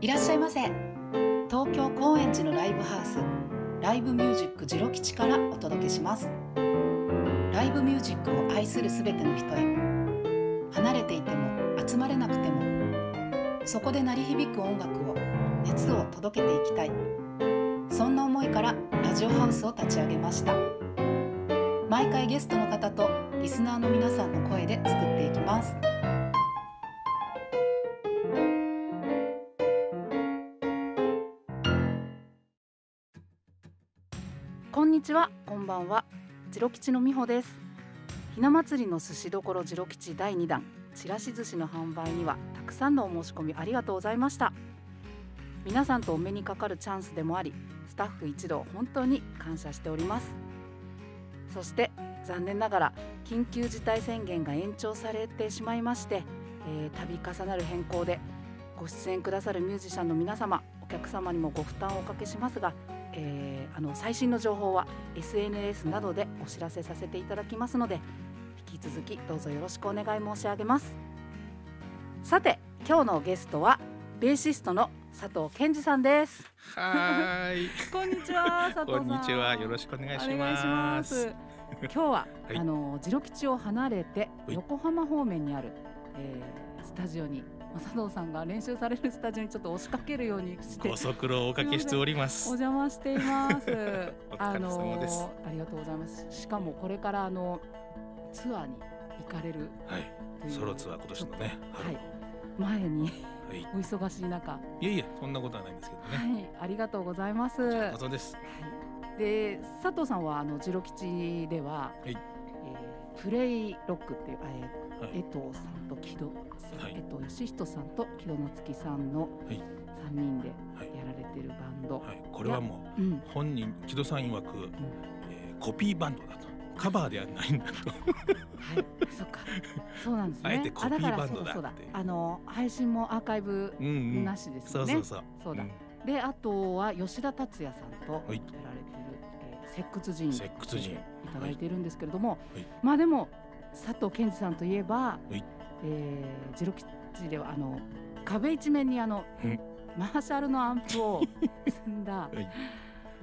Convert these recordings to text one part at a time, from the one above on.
いらっしゃいませ東京高円寺のライブハウスライブミュージックジロ吉からお届けしますライブミュージックを愛するすべての人へ離れていても集まれなくてもそこで鳴り響く音楽を熱を届けていきたいそんな思いからラジオハウスを立ち上げました毎回ゲストの方とリスナーの皆さんの声で作っていきます。ちはこんばんはジロ吉の美穂ですひな祭りの寿司どころジロ吉第2弾ちらし寿司の販売にはたくさんのお申し込みありがとうございました皆さんとお目にかかるチャンスでもありスタッフ一同本当に感謝しておりますそして残念ながら緊急事態宣言が延長されてしまいまして、えー、度重なる変更でご出演くださるミュージシャンの皆様お客様にもご負担をおかけしますがえー、あの最新の情報は SNS などでお知らせさせていただきますので引き続きどうぞよろしくお願い申し上げますさて今日のゲストはベーシストの佐藤健二さんです。はい。こんにちは、佐藤こんにちは、よろしくお願いします。今日は、はい、あの、次郎吉を離れて、横浜方面にある、えー、スタジオに佐藤さんが練習されるスタジオにちょっと押しかけるようにしてご足労をおかけしておりますお邪魔しています あのありがとうございますしかもこれからあのツアーに行かれるはいソロツアー今年のねはい前に お忙しい中いやいやそんなことはないんですけどねはいありがとうございます佐藤です、はい、で佐藤さんはあのジロ基地では、はいえー、プレイロックっていう、えー、江藤さんと木戸、はい、えっ義人さんと木戸の月さんの3人でやられてるバンド、はい、これはもう、うん、本人木戸さん曰く、うん、えー、コピーバンドだとカバーではないんだとはいそっかそうなんですねあえてコピーバンドだってあの配信もアーカイブなしですよね、うんうん、そうそうそうそうだ、うん、であとは吉田達也さんとやられてる、はいえー、石窟人石窟人いただいてるんですけれども、はい、まあでも佐藤健二さんといえば、はいえー、ジロキッチではあの壁一面にあの、マーシャルのアンプを 積んだ、はい、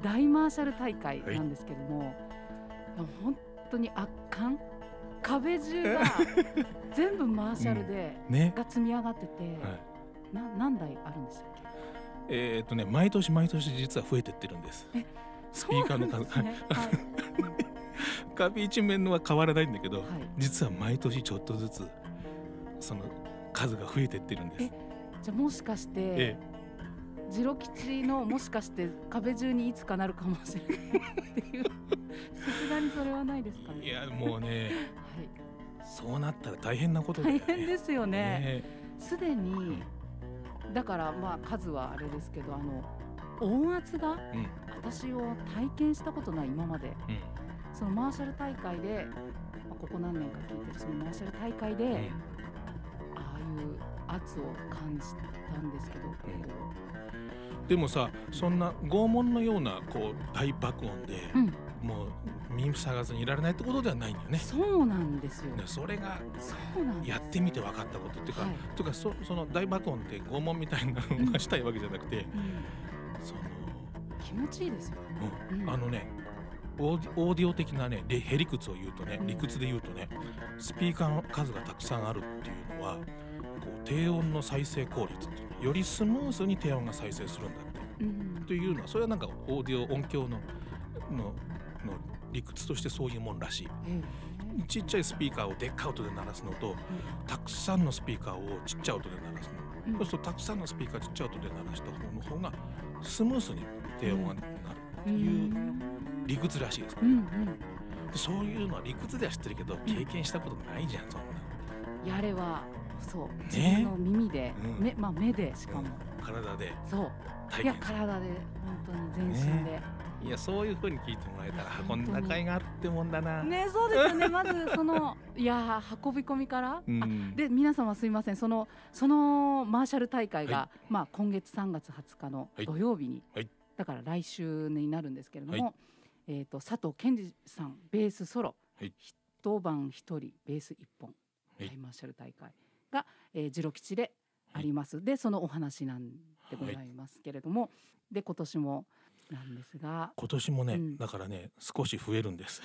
大マーシャル大会なんですけども、はい、本当に圧巻壁中が 全部マーシャルで、うんね、が積み上がってて、はい、な何台あるんでしたっけえっとね毎年毎年実は増えてってるんです。スピーカーの数、ね、はい壁一面のは変わらないんだけど、はい、実は毎年ちょっとずつその数が増えてってるんですじゃあもしかして、ジロ吉のもしかして壁中にいつかなるかもしれないっていう さすがにそれはないですかねいやもうね、はい、そうなったら大変なことだよね大変ですよねすで、ね、にだからまあ数はあれですけどあの音圧が、私を体験したことない今まで、うんそのマーシャル大会で、まあ、ここ何年か聞いてるそのマーシャル大会で、うん、ああいう圧を感じたんですけど、うん、でもさそんな拷問のようなこう大爆音で、うん、もう耳塞がずにいられないってことではないんだよね。そうなんですよ。それがやってみて分かったことっていうか、はい、とかそその大爆音って拷問みたいなのがしたいわけじゃなくて、その気持ちいいですよ、ね、うん、あのねオーディオ的なねへ理屈を言うとね理屈で言うとねスピーカーの数がたくさんあるっていうのはこう低音の再生効率っていうよりスムーズに低音が再生するんだって、うん、というのはそれはなんかオーディオ音響ののの理屈としてそういうもんらしい、うん、ちっちゃいスピーカーをでっかい音で鳴らすのと、うん、たくさんのスピーカーをちっちゃい音で鳴らすの、うん、そうするとたくさんのスピーカーちっちゃい音で鳴らした方の方がスムースに低音が、うんいう理屈らしいですかうんうん、そういうのは理屈では知ってるけど経験したことないじゃんそんなやれはそう自分の耳で、目まあ、目でしかも、体でそういや体で本当に全身で。いやそういうふうに聞いてもらえたらこんな会があってもんだな。ねそうですよねまずその いや運び込みから、うん、で皆様すいませんそのそのマーシャル大会が、はい、まあ今月3月20日の土曜日に、はい、だから来週になるんですけれども、はい、えーと、佐藤健二さんベースソロ、はい、一晩一人ベース一本、はい、マーシャル大会が、えー、ジロ吉であります、はい、でそのお話なんでございますけれども、はい、で今年もなんですが今年もね、うん、だからね少し増えるんです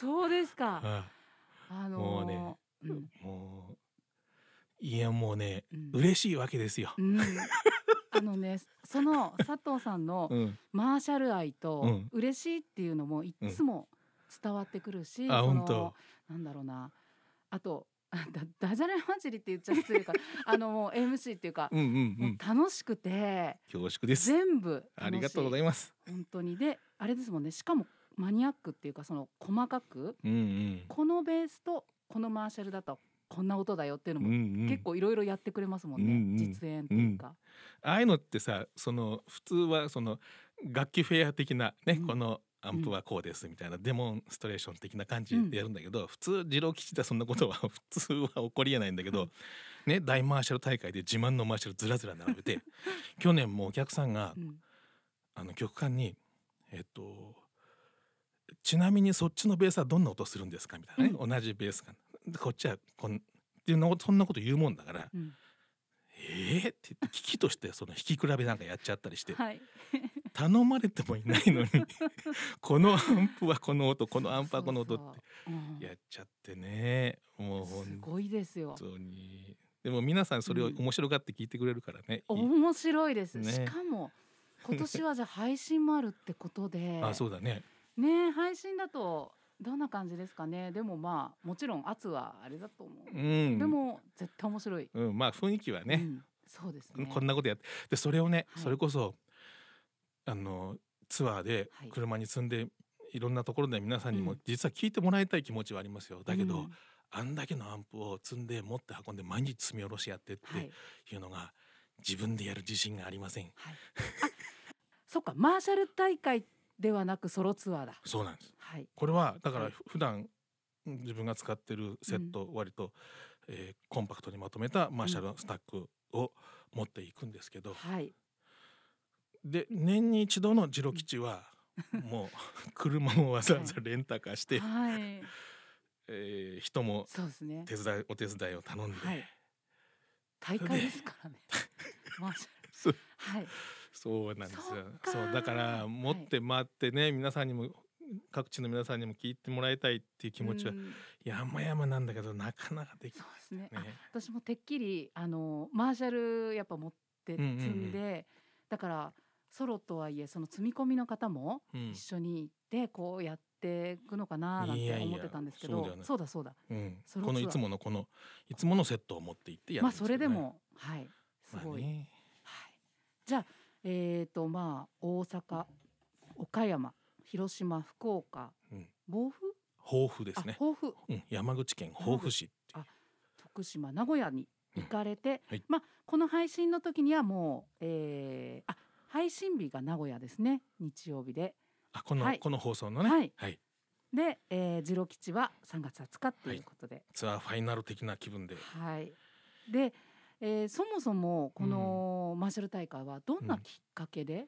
そうですか、あのー、もうね、うん、もういやもうね、うん、嬉しいわけですよ、うん あのねその佐藤さんのマーシャル愛と嬉しいっていうのもいつも伝わってくるし、うん、そなんだろうなあとダジャレ混じりって言っちゃ失礼か あのもう MC っていうか、うんうんうん、楽しくて恐縮です全部ありがとうございます本当にであれですもんねしかもマニアックっていうかその細かく、うんうん、このベースとこのマーシャルだとこんな音だよっていうのも、結構いろいろやってくれますもんね、うんうん、実演っていうか、うん、ああいうのってさその普通はその楽器フェア的なね、うん、このアンプはこうですみたいなデモンストレーション的な感じでやるんだけど、うん、普通二郎吉でそんなことは 普通は起こりえないんだけど、ね、大マーシャル大会で自慢のマーシャルずらずら並べて 去年もお客さんが、あの曲間にえっとちなみにそっちのベースはどんな音するんですかみたいなね、うん、同じベース感こっちはこんっていうのそんなこと言うもんだから、うん、ええー、って危機としてその引き比べなんかやっちゃったりして、はい、頼まれてもいないのに このアンプはこの音このアンプはこの音ってやっちゃってねもうすごいですよにでも皆さんそれを面白がって聞いてくれるからね、うん、面白いです、ね、しかも今年はじゃ配信もあるってことで あそうだねね配信だとどんな感じですかねでもまあもちろん圧はあれだと思う、うん、でも絶対面白い、うん、まあ雰囲気はね、うん、そうです、ね、こんなことやってでそれをね、はい、それこそあのツアーで車に積んで、はい、いろんなところで皆さんにも実は聞いてもらいたい気持ちはありますよ、だけど、あんだけのアンプを積んで持って運んで毎日積み下ろしやってっていうのが、自分でやる自信がありません、はい、そっかマーシャル大会ってではなくソロツアーだそうなんです、はい、これはだから普段自分が使ってるセット割と、うん、えー、コンパクトにまとめたマーシャルスタックを持っていくんですけど、はい、で年に一度のジロ基地はもう 車もわざわざレンタカーしてはい、はいえー、人も手伝い、お手伝いを頼んで、はい、大会ですからね はい、そうなんですよそうだから持って待ってね、はい、皆さんにも各地の皆さんにも聞いてもらいたいっていう気持ちは山々なんだけどなかなかできない、そうですね私もてっきりあのマーシャルやっぱ持って積んで、うんうんうん、だからソロとはいえその積み込みの方も一緒に行ってこうやっていくのかななんて思ってたんですけど、うん、そうだそうだ、うん、このいつものこのいつものセットを持って行ってやるんですけど、ね、まあそれでもはいすごい、まあね、はい、じゃあえっ、ー、とまあ大阪、岡山、広島、福岡、うん、防府豊富ですね。豊富、うん、山口県豊富市あ、徳島、名古屋に行かれて、うんはい、まあこの配信の時にはもう、えー、あ配信日が名古屋ですね。日曜日で。あこの、はい、この放送のね。はい。はいで、えー、ジロ基地は3月20日っていうことで、はい、ツアーファイナル的な気分ではいでえー、そもそもこのマーシャル大会はどんなきっかけで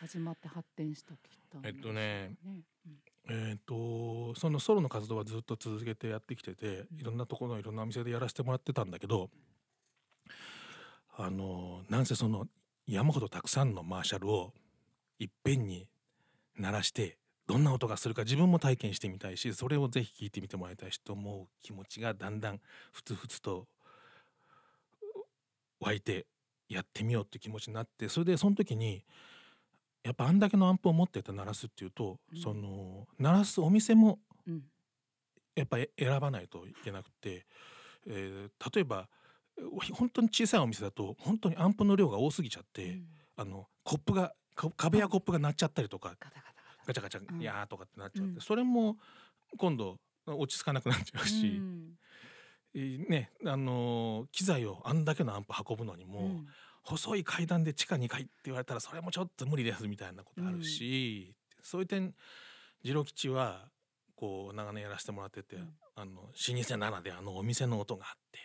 始まって発展したきたねえっとね、うん、えっとそのソロの活動はずっと続けてやってきてていろんなところのいろんなお店でやらせてもらってたんだけどあのなんせその山ほどたくさんのマーシャルをいっぺんに鳴らしてどんな音がするか自分も体験してみたいしそれをぜひ聴いてみてもらいたいしと思う気持ちがだんだんふつふつと湧いてやってみようって気持ちになってそれでその時にやっぱあんだけのアンプを持ってて鳴らすっていうと、うん、その鳴らすお店もやっぱり選ばないといけなくて、えー、例えば本当に小さいお店だと本当にアンプの量が多すぎちゃって、うん、あのコップが壁やコップが鳴っちゃったりとかガチャガチャ「いやとかってなっちゃって、それも今度落ち着かなくなっちゃうし、ねあの機材をあんだけのアンプ運ぶのにも、うん、細い階段で地下2階って言われたらそれもちょっと無理ですみたいなことあるし、うん、そういう点次郎吉はこう長年やらせてもらってて、うん、あの老舗ならではのお店の音があって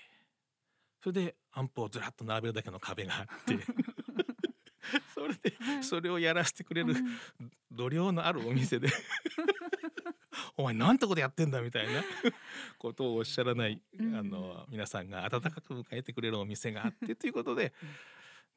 それでアンプをずらっと並べるだけの壁があって それで、それをやらせてくれる度量のあるお店で お前なんてことやってんだみたいなことをおっしゃらない、あの皆さんが温かく迎えてくれるお店があってということで、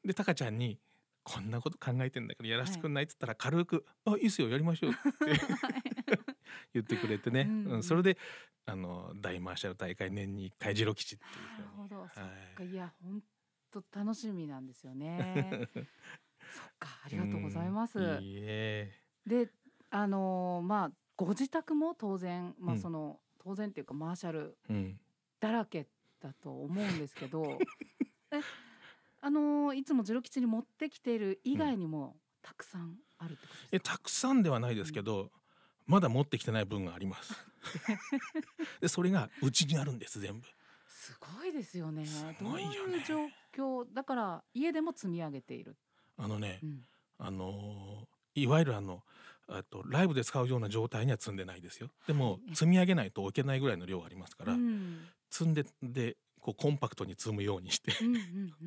でタカちゃんに「こんなこと考えてんだけどやらせてくんない?」っつったら軽く「あいいっすよやりましょう」って 言ってくれてね、うん、それであの大マーシャル大会年に1回ジロ基地っていうなるほど、はい、いや本と楽しみなんですよね。そっかありがとうございます。であのー、まあご自宅も当然、まあその、うん、当然っていうかマーシャルだらけだと思うんですけど、う ん、あのー、いつもジロ基地に持ってきている以外にも、たくさんあるってことですか、うん、えたくさんではないですけど、まだ持ってきてない分があります。でそれがうちにあるんです全部。すごいですよね。どういう状況だから家でも積み上げている。あのね、うん、あのいわゆるあのっとライブで使うような状態には積んでないですよ。でも積み上げないと置けないぐらいの量ありますから、うん、積んででこうコンパクトに積むようにして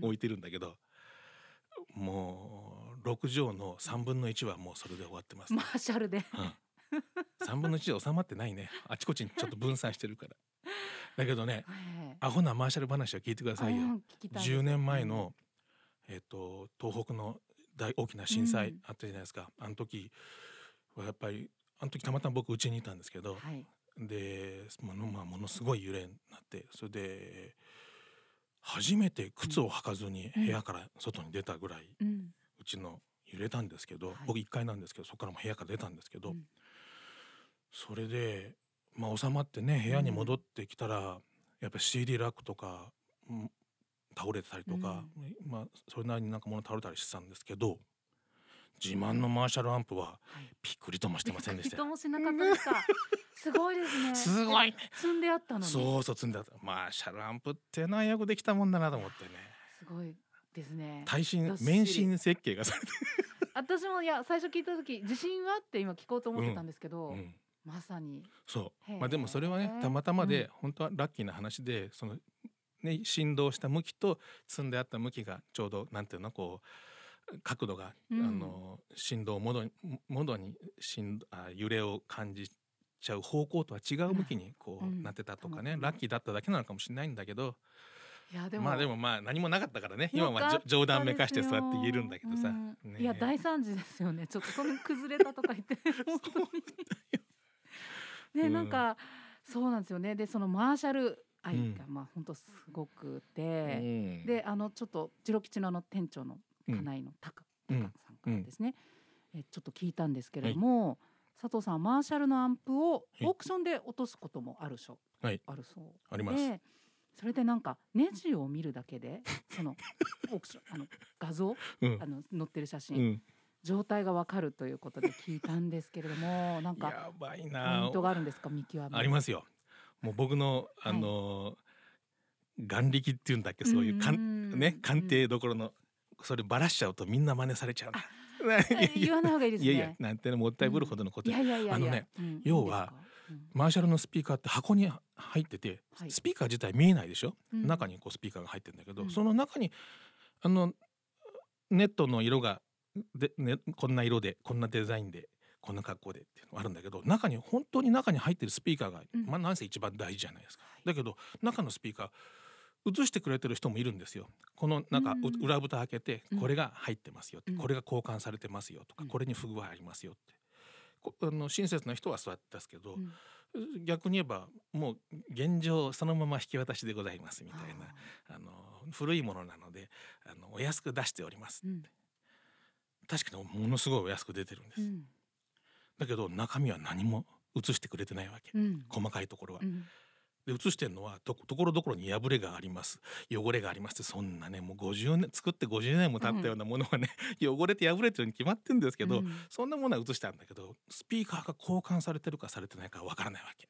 置いてるんだけど。もう6畳の3分の1はもうそれで終わってます、ね、マーシャルで、うん、3分の1で収まってないねあちこちにちょっと分散してるから だけどね、アホなマーシャル話は聞いてくださいよ。十、10年前の、えーと、東北の大大きな震災あったじゃないですか、うん、あの時はやっぱりあの時たまたま僕うちにいたんですけど、はい、でもの,、まあ、ものすごい揺れになってそれで初めて靴を履かずに部屋から外に出たぐらい、うん、うちの揺れたんですけど、はい、僕1階なんですけどそこからも部屋から出たんですけど、うん、それでまあ、収まってね部屋に戻ってきたら、やっぱ CD ラックとか、倒れてたりとか、うん、まあ、それなりになんか物倒れたりしてたんですけど自慢のマーシャルアンプはピクリともしてませんでした。ともしなかったですかすごいですね。すごい。積んであったのそうそう積んであった。マーシャルアンプってはよくできたもんだなと思ってね。すごいですね。耐震免震設計がされて。私もいや最初聞いた時地震はって今聞こうと思ってたんですけど、うんうん、まさにそうまあでもそれはねたまたまで、うん、本当はラッキーな話でそのね振動した向きと積んであった向きがちょうどなんていうのこう角度が、うん、あの振動をもどもどに振あ揺れを感じちゃう方向とは違う向きにこうなってたとかね、ラッキーだっただけなのかもしれないんだけどいやでもまあでもまあ何もなかったからね今は冗談めかしてそうやって言えるんだけどさ、ね、いや大惨事ですよねちょっとその崩れたとか言って本当にね、なんかそうなんですよねでそのマーシャル愛がまあ本当すごくて、であのちょっと次郎吉のあの店長の家内のタカ,、タカさんからですね、えちょっと聞いたんですけれども、はい、佐藤さんマーシャルのアンプをオークションで落とすこともあるしょ、はい、あるそうありますそれでなんかネジを見るだけでその オークションあの画像、うん、あの載ってる写真、うん状態がわかるということで聞いたんですけれども、なんかやばいなポイントがあるんですか見極め。ありますよ。もう僕のあの、はい、眼力っていうんだっけそういうかんね鑑定どころのそればらしちゃうとみんな真似されちゃう。言わない方がいいですね。いやいやなんてもったいぶるほどのこと。あのね、要は、マーシャルのスピーカーって箱に入ってて、スピーカー自体見えないでしょ。中にこうスピーカーが入ってるんだけど、その中にあのネットの色がで、ね、こんな色でこんなデザインでこんな格好でっていうのがあるんだけど中に本当に中に入ってるスピーカーが、まあなんせ一番大事じゃないですか。だけど中のスピーカー映してくれてる人もいるんですよ。このなんか裏蓋開けてこれが入ってますよって、うん、これが交換されてますよとか、うん、これに不具合ありますよってあの親切な人は座ってたすけど、うん、逆に言えばもう現状そのまま引き渡しでございますみたいなあの古いものなのであのお安く出しておりますって。確かにものすごい安く出てるんです、うん、だけど中身は何も映してくれてないわけ、うん、細かいところは。で写してるのはところどころに破れがあります汚れがありますってそんなねもう50年作って50年も経ったようなものはね、うん、汚れて破れてるに決まってるんですけど、うん、そんなものは写したんだけどスピーカーが交換されてるかされてないかわからないわけ、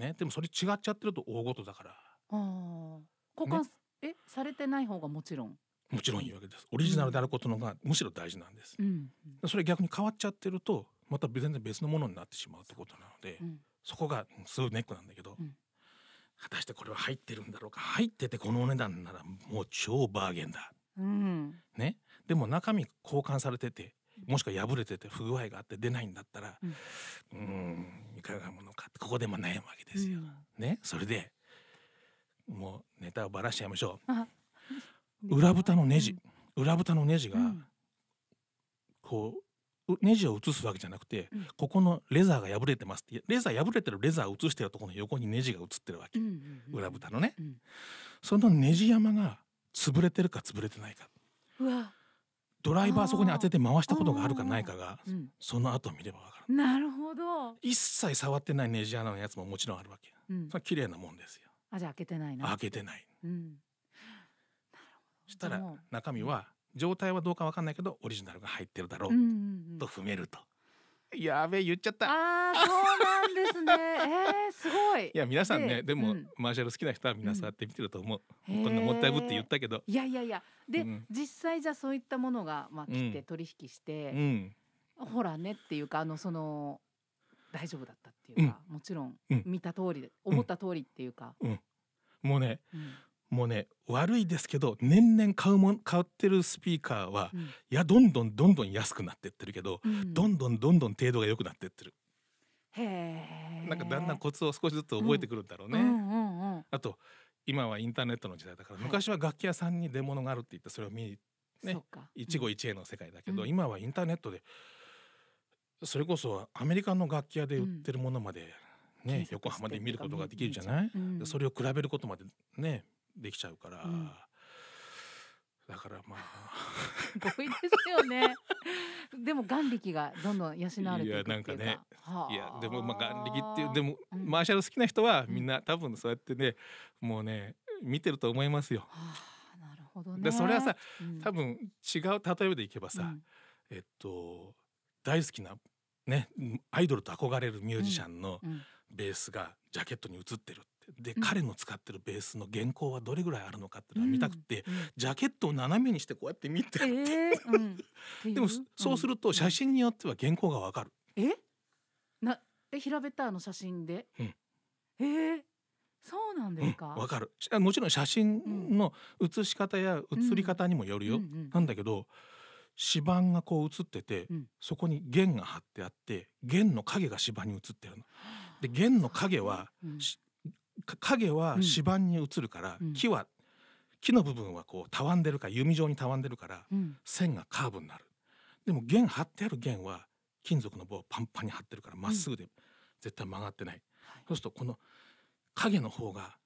ね、でもそれ違っちゃってると大ごとだから交換、ね、えされてない方がもちろんもちろんいいわけですオリジナルであることのがむしろ大事なんです、うん、それ逆に変わっちゃってるとまた全然別のものになってしまうってことなので、そこがすごいネックなんだけど、うん、果たしてこれは入ってるんだろうか入っててこのお値段ならもう超バーゲンだ、ね、でも中身交換されててもしくは破れてて不具合があって出ないんだったらうんいかがなものかってここでも悩むわけですよ。ねそれでもうネタをばらしちゃいましょう。裏蓋のネジ、うん、裏蓋のネジが、こうネジを移すわけじゃなくて、ここのレザーが破れてますってレザー破れてるレザー移してるところの横にネジが移ってるわけ、うんうんうん、裏蓋のね、うん、そのネジ山が潰れてるか潰れてないかドライバーそこに当てて回したことがあるかないかが、その後見れば分かるなるほど一切触ってないネジ穴のやつももちろんあるわけ、うん、それ綺麗なもんですよあじゃ開けてないな開けてない、うん、したら中身は状態はどうか分かんないけどオリジナルが入ってるだろうと踏めると。やべえ言っちゃった。ああそうなんですね。えー、すごい。いや皆さんねでも、うん、マーシャル好きな人は皆さんやってみてると思う。うん、こんなもったいぶって言ったけど。いやいやいや。で、うん、実際じゃあそういったものがまあ来て取引して、ほらねっていうかあのその大丈夫だったっていうか、もちろん見た通り、思った通りっていうか。もうね、もうね悪いですけど年々買うも買ってるスピーカーは、うん、いやどんどんどんどん安くなってってるけど、うん、どんどんどんどん程度が良くなってってる。へなんかだんだんコツを少しずつ覚えてくるんだろうね。あと今はインターネットの時代だから、昔は楽器屋さんに出物があるって言ってそれを見ね、一期一会の世界だけど、うん、今はインターネットでそれこそアメリカの楽器屋で売ってるものまでね、うん、横浜で見ることができるじゃない、うん、それを比べることまでねできちゃうから、うん、だからまあすごいですよね でも眼力がどんどん養われていやなんかね、いやでもまあ眼力っていうでも、うん、マーシャル好きな人はみんな多分そうやってねもうね見てると思いますよ。なるほどね、でそれはさ、うん、多分違う例えでいけばさ、えっと大好きなねアイドルと憧れるミュージシャンのベースがジャケットに映ってるで、彼の使ってるベースの原稿はどれぐらいあるのかっていうのは見たくて、ジャケットを斜めにしてこうやって見て、えー、でもそうすると写真によっては原稿がわかる。えなえ平べったあの写真で、うん、えー、そうなんですか。わ、うん、かる。もちろん写真の写し方や写り方にもよるよ。うんうん、なんだけど、指板がこう写ってて、そこに弦が張ってあって、弦の影が芝板に写ってるの。で、弦の影は、影は芝に映るから、木は木の部分はこうたわんでるから弓状にたわんでるから、線がカーブになるでも弦張ってある弦は金属の棒をパンパンに張ってるからまっすぐで絶対曲がってない、そうするとこの影の方が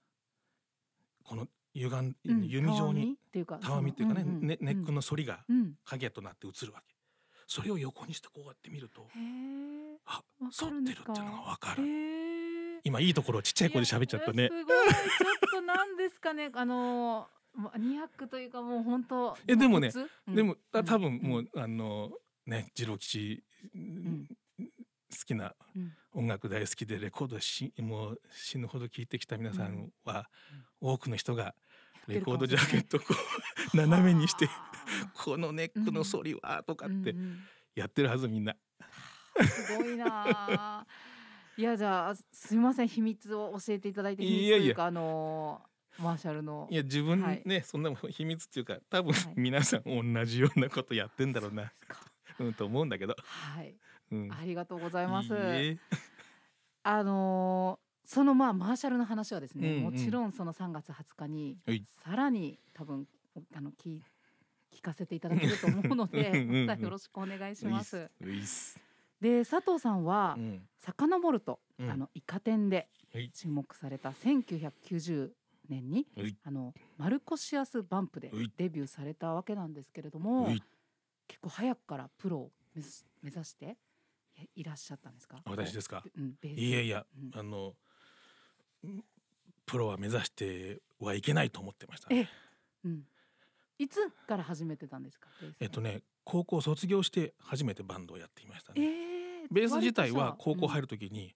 この歪ん、弓状にたわみっていうかね,、ねネックの反りが影となって映るわけ、それを横にしてこうやって見るとあ反ってるっていうのが分かる。今いいところちっちゃい声で喋っちゃったね。すごいちょっとなんですかねあのマニアックというかもう本当。えでもね、うん、でも多分もう、うん、あのね次郎吉、うん、好きな音楽大好きでレコードしもう死ぬほど聴いてきた皆さんは、多くの人がレコードジャケットこう 斜めにして このネックの反りはとかってやってるはずみんな。すごいな。いやじゃあすみません秘密を教えていただいて秘密というかあのーマーシャルのいや自分ね、はい、そんな秘密っていうか多分皆さん同じようなことやってんだろうな、はい、うんと思うんだけどはい、うん、ありがとうございます、えー、あのー、そのまあマーシャルの話はですね、うんうん、もちろんその3月20日に、はい、さらに多分あの聞聞かせていただけると思うのでうん、またよろしくお願いします。ういっすで佐藤さんは、さかのぼると、うん、あのイカ天で注目された1990年に、あのマルコシアス・バンプでデビューされたわけなんですけれども、結構早くからプロを目指していらっしゃったんですか私ですか、うん、いやいや、あのプロは目指してはいけないと思ってました、ね、うん、いつから始めてたんですかえっとね高校卒業して初めてバンドをやっていましたね、えー、ベース自体は高校入る時に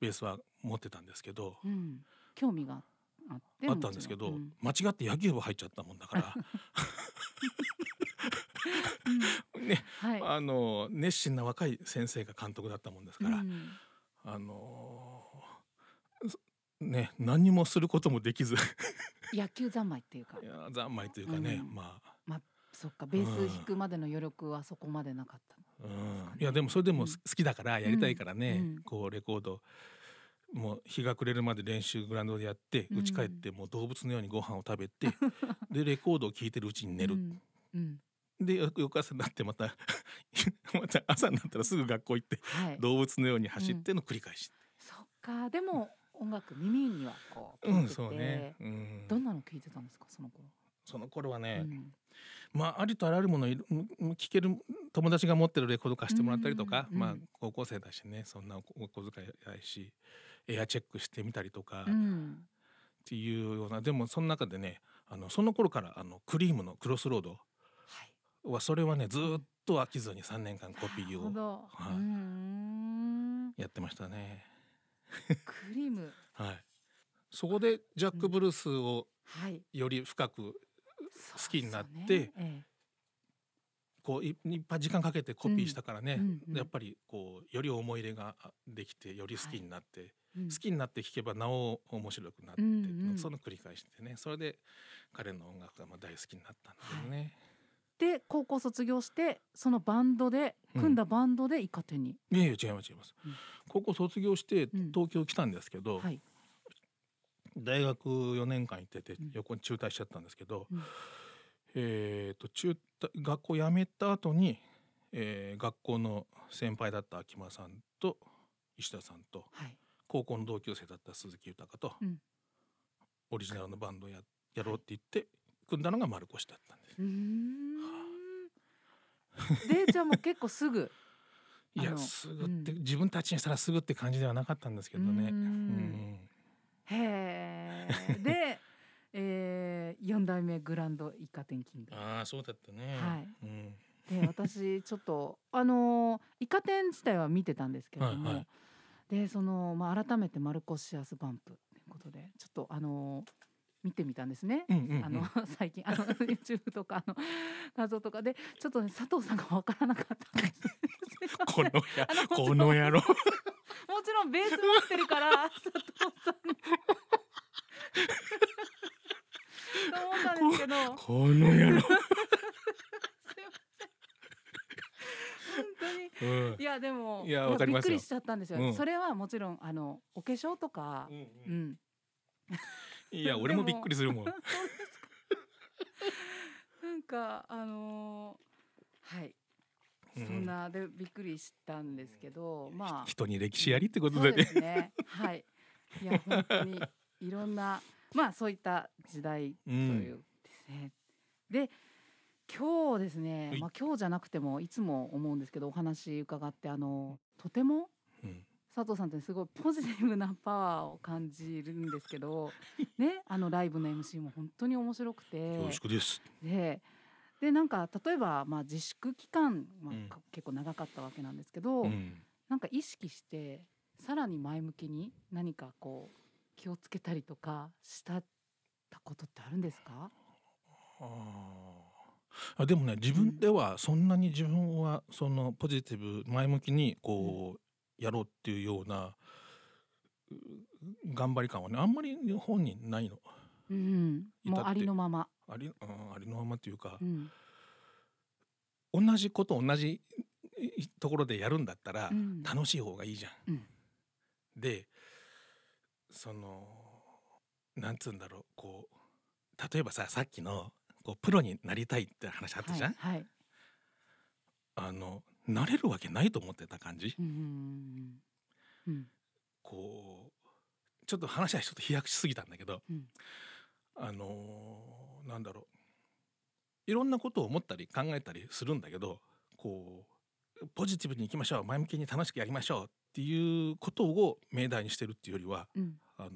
ベースは持ってたんですけど、うん、興味があったんですけど、うん、間違って野球部入っちゃったもんだから ね、はい、あの熱心な若い先生が監督だったもんですから、うん、あのね何もすることもできず 野球三昧っていうか三昧というかね、うん、まそっかベース弾くまでの余力はそこまでなかった、ね、うん、いやでもそれでも好きだからやりたいからね、うん、こうレコードもう日が暮れるまで練習グラウンドでやって家帰ってもう動物のようにご飯を食べて、う ん、でレコードを聴いてるうちに寝る。うんで翌朝になってまた また朝になったらすぐ学校行って、はい、動物のように走っての繰り返し、そっかでも音楽耳にはこううんそうね、うん、どんなの聞いてたんですかその頃その頃はね、うん、まあ、ありとあらゆるもの聞ける友達が持ってるレコード貸してもらったりとか、まあ、高校生だしねそんなお小遣いないしエアチェックしてみたりとか、っていうようなでもその中でねあのその頃からあのクリームの「クロスロード」はそれはねずっと飽きずに3年間コピーを、はい、やってましたね。クリーム、はい、そこでジャック・ブルースをより深く好きになって、こういっぱい時間かけてコピーしたからね、やっぱりこうより思い入れができてより好きになって、好きになって聴けばなお面白くなって、その繰り返しでねそれで彼の音楽がまあ大好きになったんだよね。で高校卒業してそのバンドで組んだバンドでイカ手に、うん、いやいや違います違います、うん、高校卒業して東京来たんですけど、はい、大学4年間行ってて横に中退しちゃったんですけど、うん、えっと、中学校辞めた後に、えー、学校の先輩だった秋間さんと石田さんと、はい、高校の同級生だった鈴木豊と、うん、オリジナルのバンドややろうって言って、組んだのが丸越だったんです。じゃもう結構すぐ いやすぐって、うん、自分たちにしたらすぐって感じではなかったんですけどね。うんへえ。で、えー、4代目グランド一家転勤で。ああそうだったね。はい。うん、で私ちょっと あのー、イカ天自体は見てたんですけれども、はいはい、でその、まあ、改めてマルコシアス・バンプということでちょっとあのー見てみたんですね。うんうんうん、あの 最近あの YouTube とかの画像とかでちょっと、ね、佐藤さんが分からなかったんです。このやこの野郎もちろんベース持ってるから佐藤さんと思ったんですけどこの野郎本当に、うん、いやでもやびっくりしちゃったんですよ、うん、それはもちろんあのお化粧とか、うん、うん、いや俺もびっくりするもん なんかあのー、はいそんなでびっくりしたんですけど、まあ人に歴史ありってことでね。でねはい。いや本当にいろんなまあそういった時代というですね。うん、で今日ですね、まあ今日じゃなくてもいつも思うんですけどお話伺ってあのとても佐藤さんってすごいポジティブなパワーを感じるんですけど、ね、あのライブの MC も本当に面白くて。恐縮です。で、でなんか例えば、まあ、自粛期間、まあ結構長かったわけなんですけど、うん、なんか意識してさらに前向きに何かこう気をつけたりとかしたたことってあるんですかあでもね自分ではそんなに自分はそのポジティブ前向きにこうやろうっていうような頑張り感はねあんまり本人ないの。うん、もうありのまま。ありありのままというか、うん、同じこと同じところでやるんだったら楽しい方がいいじゃん。うん、でそのなんつうんだろうこう例えばささっきのこうプロになりたいって話あったじゃん。はい、はい、あのなれるわけないと思ってた感じ。うん、うん、こうちょっと話はちょっと飛躍しすぎたんだけど、うん、あのなんだろういろんなことを思ったり考えたりするんだけどこうポジティブにいきましょう前向きに楽しくやりましょうっていうことを命題にしてるっていうよりは、うん、あの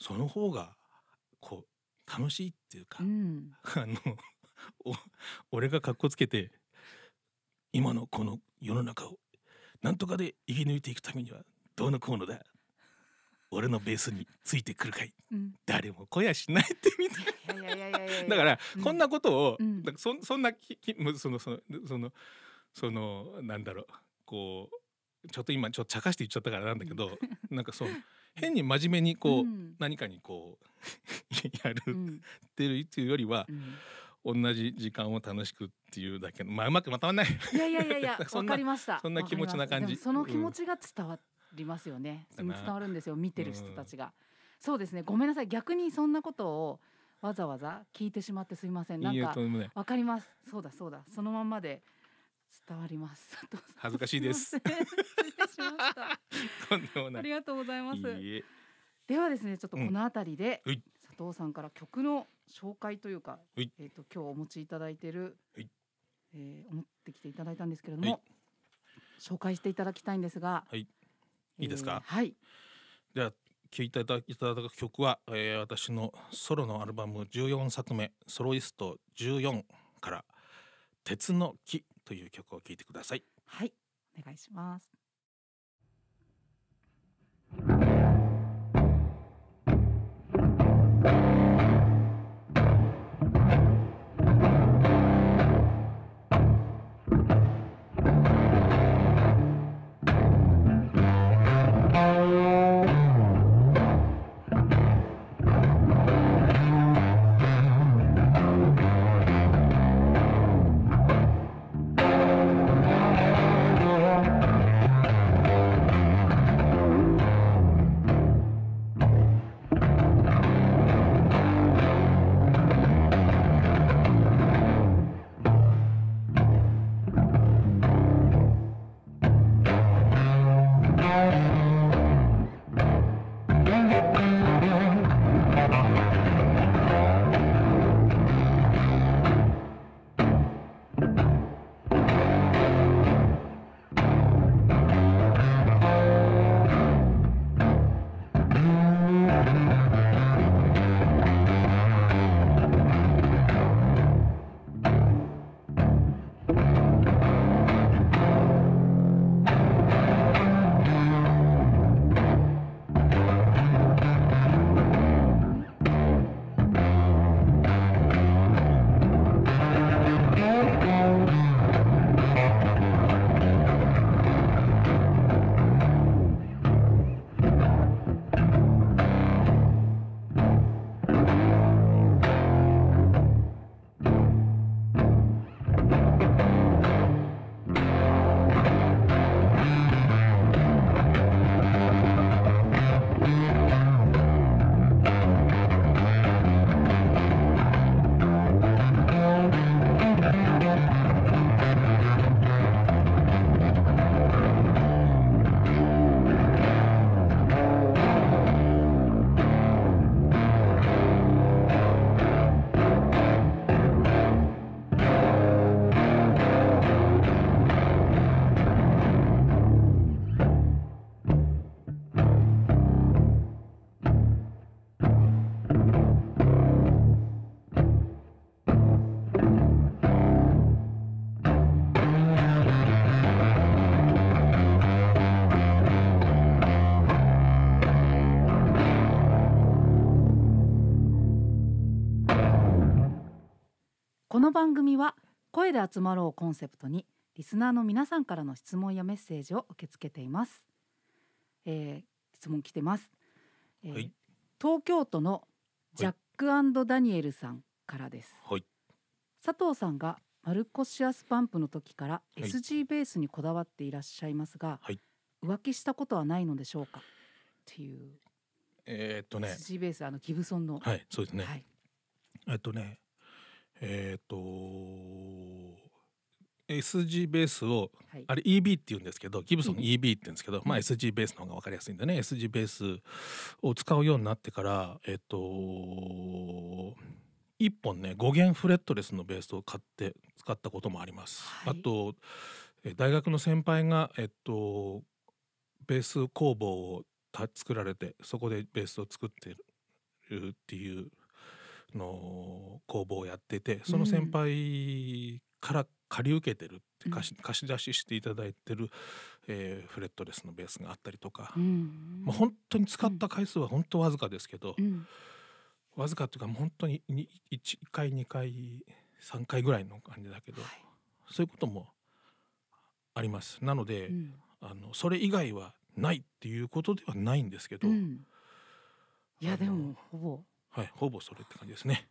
その方がこう楽しいっていうか、うん、あの俺がかっこつけて今のこの世の中をなんとかで生き抜いていくためにはどうのこうのだ俺のベースについてくるかい、うん、誰も来やしないってみたいなだからこんなことを、うん、そそんなききそのそのそのそのなんだろうこうちょっと今ちょっと茶化して言っちゃったからなんだけど、うん、なんかそう変に真面目にこう、うん、何かにこう やる、うん、ってるっていうよりは、同じ時間を楽しくっていうだけのまあうまくまとまらないいやいやいやいや そんな気持ちな感じその気持ちが伝わっりますよね伝わるんですよ見てる人たちが、うん、そうですねごめんなさい逆にそんなことをわざわざ聞いてしまってすみませんなんかわかりますそうだそうだそのままで伝わります 恥ずかしいですもありがとうございますではですねちょっとこの辺りで、うん、佐藤さんから曲の紹介というか、えっ、ー、と今日お持ちいただいている、いえー、持ってきていただいたんですけれども、紹介していただきたいんですが、はい、いいですか、えー、はいでは聴いていただく曲は、えー、私のソロのアルバム14作目「ソロイスト14」から「鉄の木」という曲を聴いてください。はいお願いします。組は声で集まろうコンセプトにリスナーの皆さんからの質問やメッセージを受け付けています、えー、質問来てます、えーはい東京都のジャックダニエルさんからです、はい、佐藤さんがマルコシアスパンプの時から SG ベースにこだわっていらっしゃいますが、はい浮気したことはないのでしょうかっていうえーっとね SG ベースあのギブソンのはいそうですね、はいえっとねえっ、ー、と SG ベースを、はい、あれ EB って言うんですけどギブソンの EB って言うんですけど、うん、まあ、SG ベースの方が分かりやすいんでね、うん、SG ベースを使うようになってからえっ、ー、と1本ね5弦フレットレスのベースを買って使ったこともあります。はい、あと大学の先輩が、えっと、ベース工房を作られてそこでベースを作ってるっていうの工房をやっててその先輩から借り受けてるって貸し,、貸し出ししていただいてる、えー、フレットレスのベースがあったりとか、まあ、本当に使った回数は本当わずかですけど、わずかっていうか本当に 1, 回2回3回ぐらいの感じだけど、はい、そういうこともあります。なので、あのそれ以外はないっていうことではないんですけど、いやでもほぼはい、ほぼそれって感じですね。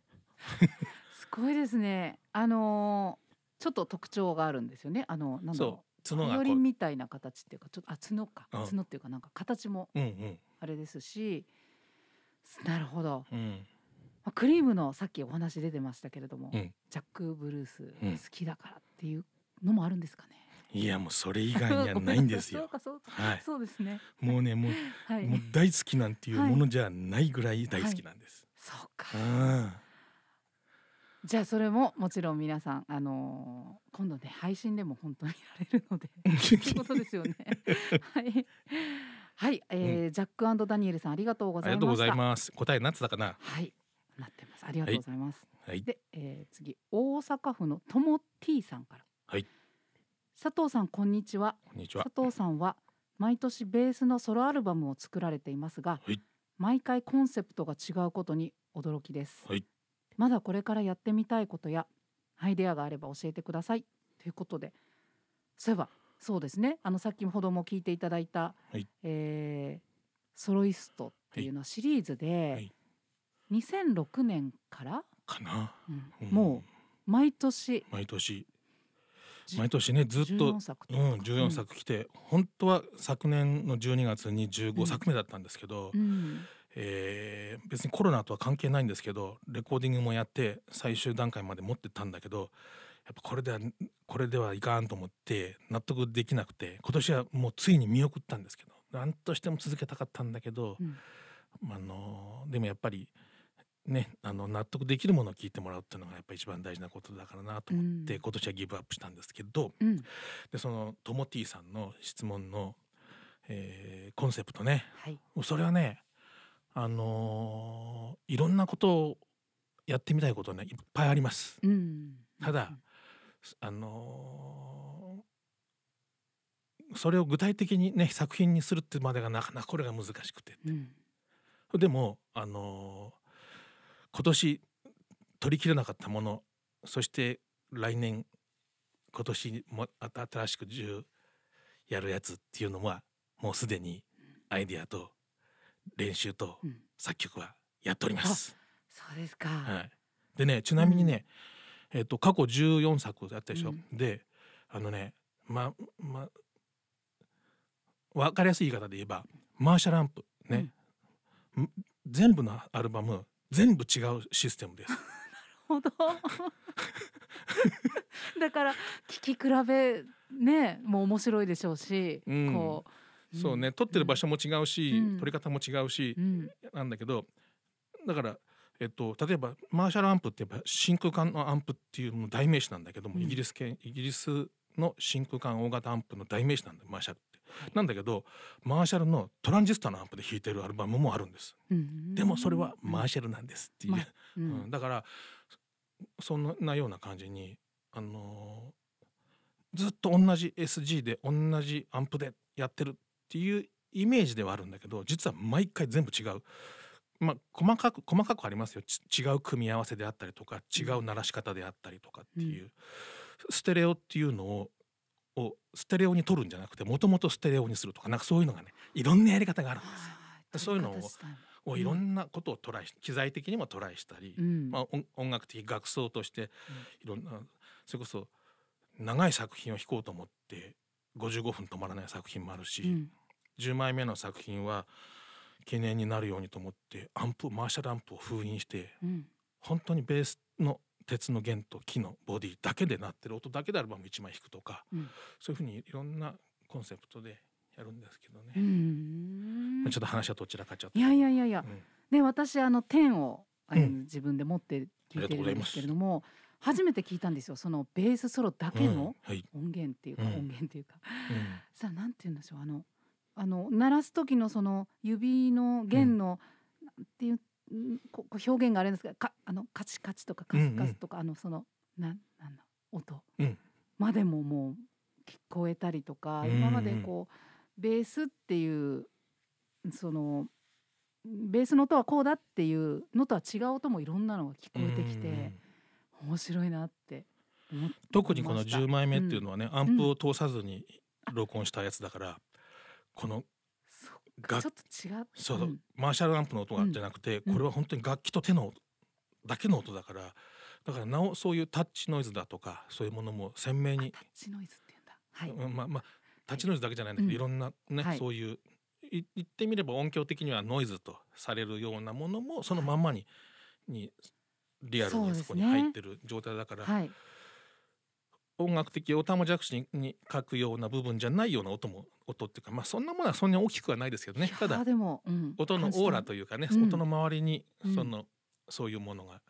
すごいですね。あのー、ちょっと特徴があるんですよね。あのなんだろう。角がみたいな形っていうかちょっとあ角か、うん、角っていうかなんか形もあれですし、うんうん、なるほど、うん、まあ、クリームのさっきお話出てましたけれども、うん、ジャック・ブルース好きだからっていうのもあるんですかね、いやもうそれ以外にはないんですよ。そうはい、そうですね。もうねもう、はい、もう大好きなんていうものじゃないぐらい大好きなんです。そうか、うん、じゃあそれももちろん皆さんあのー、今度ね配信でも本当にやれるのでといことですよね はいはい、えー、うん、ジャックダニエルさんありがとうございましたありがとうございます答えなってたかなはいなってますありがとうございます、はい、で、えー、次大阪府のとも T さんからはい佐藤さんこんにちは佐藤さんは毎年ベースのソロアルバムを作られていますが、はい、毎回コンセプトが違うことに驚きです、はい、まだこれからやってみたいことやアイデアがあれば教えてくださいということでそういえばそうですねあのきほども聞いていただいた、はい、えー、ソロイストっていうのはシリーズで、はい2006年からかな、うん、もう毎年毎年毎年ねずっと14作,、うん、14作来て、うん、本当は昨年の12月に15作目だったんですけど、うん、えー、別にコロナとは関係ないんですけどレコーディングもやって最終段階まで持ってったんだけどやっぱこれではこれではいかんと思って納得できなくて今年はもうついに見送ったんですけど何としても続けたかったんだけど、うん、あのでもやっぱり。ね、あの納得できるものを聞いてもらうっていうのがやっぱり一番大事なことだからなと思って、うん、今年はギブアップしたんですけど、うん、でそのともティさんの質問の、えー、コンセプトね、はい、それはねあのー、いろんなことをやってみたいことねいっぱいあります。うん、ただ、あのー、それを具体的にね作品にするってまでがなかなかこれが難しくてて、でもあのー今年取りきれなかったものそして来年今年も新しく10やるやつっていうのはもうすでにアイディアと練習と作曲はやっております。うん、そうですか、はい、でねちなみにね、うん、えーと、過去14作だったでしょ、うん、であのねまあまあ分かりやすい言い方で言えばマーシャランプね、全部のアルバム全部違うシステムです。なるほど だから聞き比べねもう面白いでしょうし、うん、こうそうね、うん、撮ってる場所も違うし、うん、撮り方も違うし、なんだけどだからえっと、例えばマーシャルアンプってやっぱ真空管のアンプっていうの代名詞なんだけども、イギリス系イギリスの真空管大型アンプの代名詞なんだマーシャルなんだけどマーシャルのトランジスタのアンプで弾いてるアルバムもあるんです、でもそれはマーシャルなんですっていう、うんだからそんなような感じにあのずっと同じ SG で同じアンプでやってるっていうイメージではあるんだけど実は毎回全部違う。まあ、細かく細かくありますよ違う組み合わせであったりとか違う鳴らし方であったりとかっていう、うん、ステレオっていうのををステレオに取るんじゃなくてもともとステレオにするとかなんかそういうのがねいろんなやり方があるんですそういうのをいろんなことをトライし、機材的にもトライしたり、うん、まあ、音楽的学奏としていろんな、それこそ長い作品を弾こうと思って55分止まらない作品もあるし、うん、10枚目の作品は懸念になるようにと思ってアンプマーシャルアンプを封印して、本当にベースの鉄の弦と木のボディだけで鳴ってる音だけでアルバム1枚弾くとか、うん、そういうふうにいろんなコンセプトでやるんですけどね。まあ、ちょっと話はどちらかちゃったいやいやいやいや、うん、で私あの天を自分で持って聞いてるんですけれども。初めて聞いたんですよそのベースソロだけの音源っていうか、うんはい、音源っていうか、うん、さあなんて言うんでしょうあのあの鳴らす時のその指の弦の、うん、なんて言っこ表現があれですがかあのカチカチとかカスカスとか、うんうん、あのそのななんだ音までももう聞こえたりとか、うん、今までこうベースっていうそのベースの音はこうだっていうのとは違う音もいろんなのが聞こえてきて、うん、面白いなって特にこの10枚目っていうのはね、うん、アンプを通さずに録音したやつだから、この楽ちょっと違うそう、うん、マーシャルアンプの音じゃなくて、うん、これは本当に楽器と手のだけの音だからだからなおそういうタッチノイズだとかそういうものも鮮明にタッチノイズって言うんだ、はい、まあまあタッチノイズだけじゃないんだけど、はい、いろんなね、そういう言ってみれば音響的にはノイズとされるようなものもそのまんまにはい、にリアルにそこに入ってる状態だから、はい、音楽的オタマジャクシに書くような部分じゃないような音も音っていうか、まあ、そんなものはそんなに大きくはないですけどねただ、音のオーラというかね、うん、音の周りにその、うん、そういうものが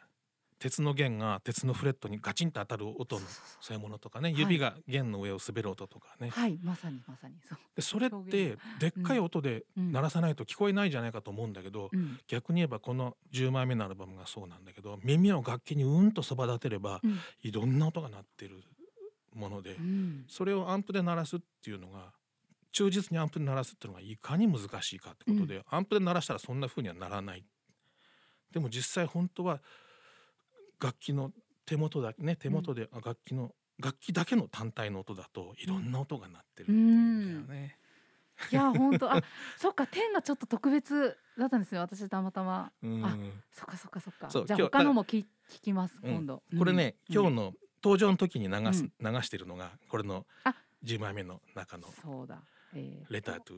鉄の弦が鉄のフレットにガチンと当たる音のそういうものとかね指が弦の上を滑る音とかね、はい、はい、まさにまさにそうでそれってでっかい音で鳴らさないと聞こえないじゃないかと思うんだけど、うん、逆に言えばこの10枚目のアルバムがそうなんだけど耳を楽器にうんとそば立てれば、いろんな音が鳴ってる。もので、うん、それをアンプで鳴らすっていうのが忠実にアンプで鳴らすっていうのがいかに難しいかってことで、うん、アンプで鳴らしたらそんな風にはならないでも実際本当は楽器の手元だけね手元で楽器の、楽器だけの単体の音だといろんな音が鳴ってるんだよね。いや本当あそっか天がちょっと特別だったんですよ私たまたま、うん、あそっかそっかそっかじゃあ他のも聞聞きます今度、うん、これね、うん、今日の登場の時に流す、流しているのがこれの10枚目の中のそうだ、レタートゥ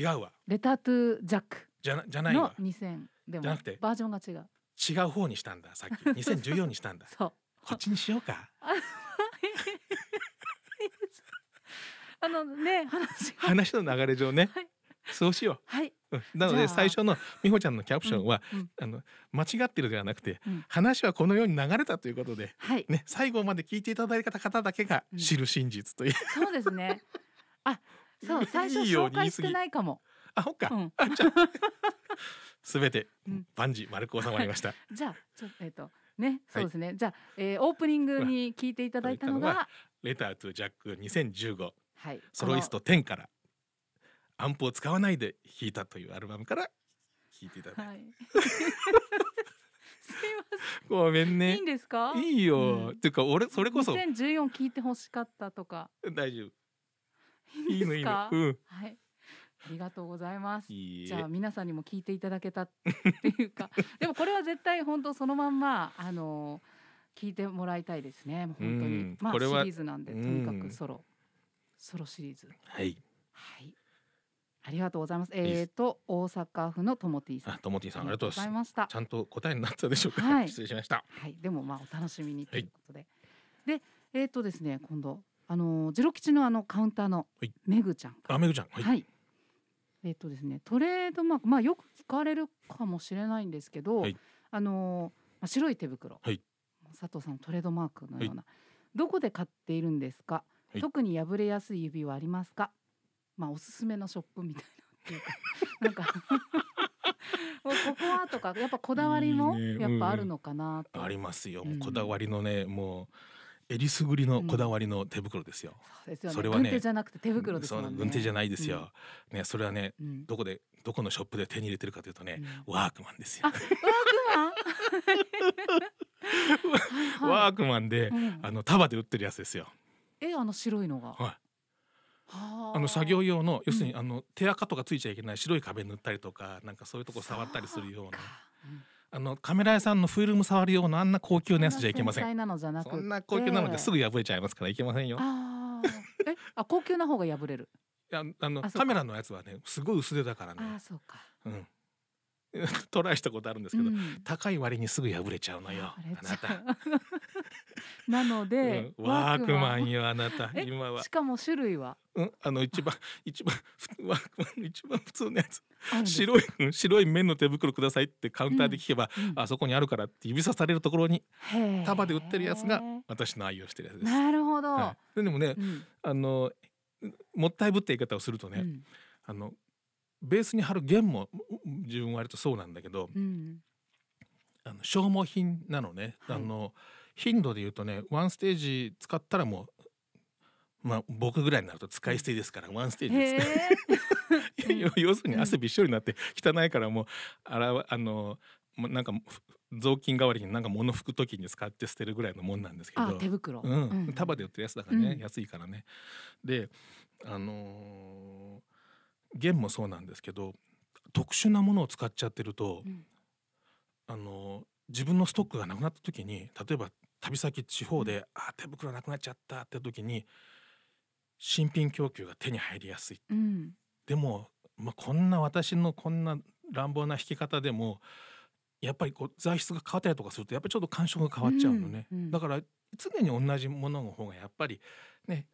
ーあ違うわレタートゥージャックじゃじゃないわの2000でもじゃなくてバージョンが違う違う方にしたんださっき2014 にしたんだそうこっちにしようかあのね話話の流れ上ね、はいそうしよう。はい。なので最初の美穂ちゃんのキャプションは、うんうん、あの間違ってるではなくて、うん、話はこのように流れたということで、はい、ね最後まで聞いていただいた方だけが知る真実という、そうですね。あ、そう最初紹介してないかも。あ、ほっか。あ、じゃすべ て万事丸く収まりました。じゃちょっとえっ、ー、と。ね、そうですね。はい、じゃあ、えー、オープニングに聞いていただいたのが、レタートゥジャック2015、はい、ソロイスト10からアンプを使わないで弾いたというアルバムから聞いていただいはい、すいませんごめんねいいんですか？いいよ、うんっていうか俺それこそ2014聞いて欲しかったとか。大丈夫いいのいいのうんはい。ありがとうございます。いいじゃあ皆さんにも聞いていただけたっていうか でもこれは絶対本当そのまんまあの聞いてもらいたいですね本当にんまあこシリーズなんでとにかくソロソロシリーズはいはいありがとうございます。えっ、ー、と大阪府のともてぃさん。ともてぃさんありがとうございました。ちゃんと答えになったでしょうか。はい、失礼しました。はい、でもまあお楽しみにということで、はい、でえっ、ー、とですね今度あのジロ吉のあのカウンターのめぐちゃん、はい、あめぐちゃんはい。えっ、ー、とですねトレードマークまあよく聞かれるかもしれないんですけど、あのまあ白い手袋、佐藤さんトレードマークのような、どこで買っているんですか。特に破れやすい指はありますか。まあ、おすすめのショップみたいなっていうかなんか ここはとかやっぱこだわりもやっぱあるのかな、うん、ありますよ、こだわりのねもうえりすぐりのこだわりの手袋ですよ、うん、そすよね、それはね軍手じゃなくて手袋ですもんね軍手じゃないですよ、ねそれはね、どこでどこのショップで手に入れてるかというとね、ワークマンですよワークマン ワークマンで、あの束で売ってるやつですよえあの白いのが、はいあの作業用の要するにあの手垢とかついちゃいけない白い壁塗ったりとかなんかそういうとこ触ったりするような。あのカメラ屋さんのフィルム触るようなあんな高級なやつじゃいけません。そんな高級なのですぐ破れちゃいますからいけませんよ。あえ、あ高級な方が破れる。いやあのカメラのやつはねすごい薄手だからね。あそうか。うん。トライしたことあるんですけど、うん、高い割にすぐ破れちゃうのよあなた なので、うん、ワークマンよあなた今はしかも種類は、うん、あの一番一番ワークマン一番普通のやつ白い白い面の手袋くださいってカウンターで聞けば、うん、あそこにあるからって指さされるところに束で売ってるやつが私の愛用してるやつですなるほど、はい、でもね、あのもったいぶって言い方をするとね、あのベースに貼る弦も自分割とそうなんだけど、うん、あの消耗品なのね、はい、あの頻度で言うとねワンステージ使ったらもうまあ、僕ぐらいになると使い捨てですからワンステージですね。要するに汗びっしょりになって汚いからもうあらあのなんか雑巾代わりになんか物拭く時に使って捨てるぐらいのもんなんですけど手袋、うん、うん、束で売ってるやつだからね、うん、安いからねであのー、弦もそうなんですけど特殊なものを使っちゃってると、うん、あの自分のストックがなくなった時に例えば旅先地方で「あ手袋なくなっちゃった」って時に新品供給が手に入りやすい、うん、でも、まあ、こんな私のこんな乱暴な弾き方でもやっぱりこう材質が変わったりとかするとやっぱりちょっと感触が変わっちゃうのね、うんうん、だから常に同じものの方がやっぱりね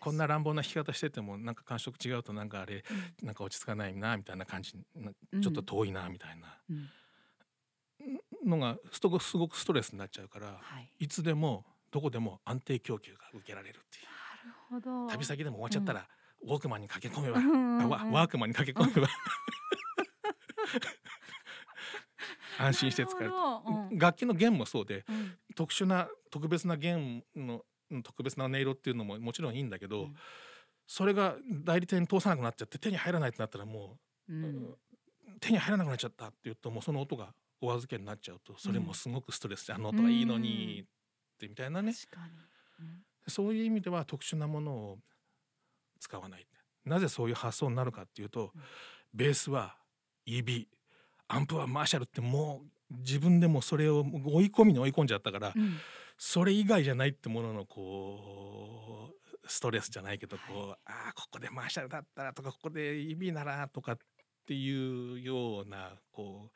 こんな乱暴な弾き方しててもなんか感触違うとなんかあれ、なんか落ち着かないなみたいな感じ、ちょっと遠いなみたいなのがすごくストレスになっちゃうから、い、つでもどこでも安定供給が受けられるっていう。なるほど旅先でも終わっちゃったら、ウォークマンに駆け込めば、うんうんワークマンに駆け込めば安心して使える、楽器の弦もそうで、特殊な特別な弦の特別な音色っていうのももちろんいいんだけど、うん、それが代理店通さなくなっちゃって手に入らないってなったらもう、うん、手に入らなくなっちゃったって言うともうその音がお預けになっちゃうとそれもすごくストレスで、うん、あの音がいいのにってみたいなね、そういう意味では特殊なものを使わないなぜそういう発想になるかっていうと、ベースは指アンプはマーシャルってもう自分でもそれを追い込みに追い込んじゃったから、うん、それ以外じゃないってもののこうストレスじゃないけどこう、はい、ああここでマーシャルだったらとかここで意味ならとかっていうようなこう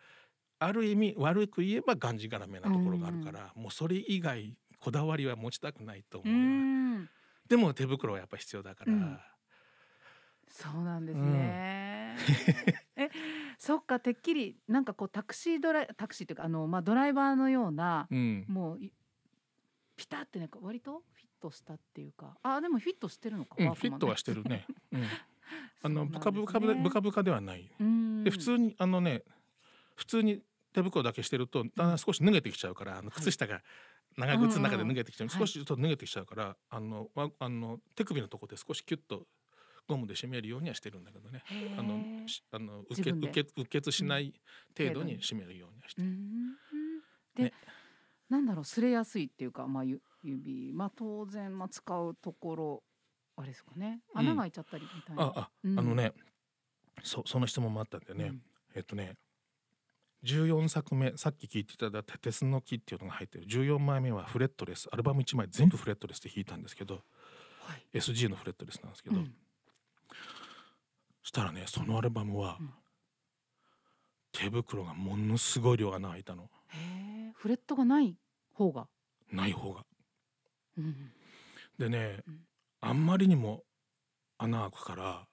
ある意味悪く言えばがんじがらめなところがあるから、うん、もうそれ以外こだわりは持ちたくないと思う、うん、でも手袋はやっぱ必要だから、うん、そうなんですね、うん、えそっかてっきりなんかこうタクシードライタクシーっていうかあの、まあ、ドライバーのような、うん、もうピタってなんか割とフィットしたっていうかあでもフィットしてるのか、うん、フィットはしてるね、うん、あの、ね、ブカブカブカブカではないで普通にあのね普通に手袋だけしてるとだんだん少し脱げてきちゃうからあの靴下が長靴の中で脱げてきちゃう、はい、少しちょっと脱げてきちゃうから、はい、あのあの手首のとこで少しキュッとゴムで締めるようにはしてるんだけどねあのあの受け受け受けつしない程度に締めるようにはしてる。うん、ね、なんだろう擦れやすいっていうか、まあ、指、まあ、当然、まあ、使うところあれですかね穴が開いちゃったりみたいな、うん、ああ、うん、あのねそその質問もあったんだよね、うん、えっとね14作目さっき聞いていただいた「鉄の木」っていうのが入ってる14枚目はフレットレスアルバム1枚全部フレットレスで弾いたんですけど、はい、SG のフレットレスなんですけど、うん、したらねそのアルバムは、手袋がものすごい量穴開いたの。へえフレットがない方がない方が、でね、うん、あんまりにも穴開くから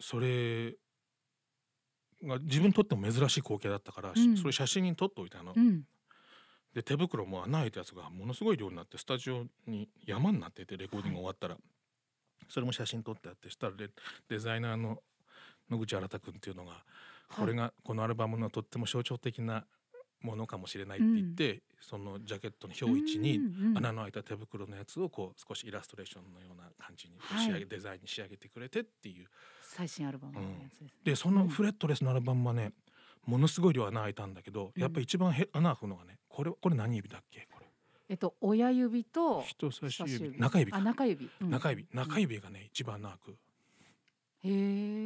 それが自分にとっても珍しい光景だったから、うん、それ写真に撮っておいたの。うん、で手袋も穴開いたやつがものすごい量になってスタジオに山になっててレコーディング終わったら、はい、それも写真撮ってあってしたらデザイナーの野口新君っていうのが、はい、これがこのアルバムのとっても象徴的なものかもしれないって言って、うん、そのジャケットの表一に穴の開いた手袋のやつをこう少しイラストレーションのような感じに仕上げ、はい、デザインに仕上げてくれてっていう最新アルバムのやつです、ねうん、でそのフレットレスのアルバムはねものすごい量穴開いたんだけど、やっぱり一番へ穴開くのがねこれこれ何指だっけこれえっと親指と人差し指中指中指、中指中指がね一番穴開くへえ